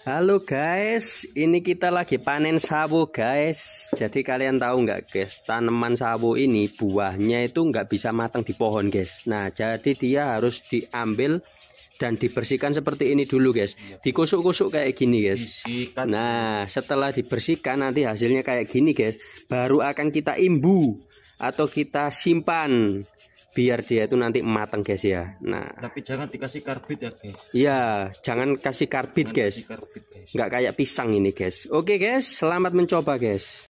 Halo guys, ini kita lagi panen sawo guys. Jadi kalian tahu nggak guys, tanaman sawo ini buahnya itu nggak bisa matang di pohon guys. Nah jadi dia harus diambil dan dibersihkan seperti ini dulu guys. Iya. Dikusuk-kusuk kayak gini guys. Nah setelah dibersihkan nanti hasilnya kayak gini guys. Baru akan kita imbu atau kita simpan biar dia itu nanti matang guys ya. Nah, tapi jangan dikasih karbit ya guys. Iya, jangan kasih karbit jangan guys. Kasih karbit, guys. Nggak kayak pisang ini guys. Oke guys, selamat mencoba guys.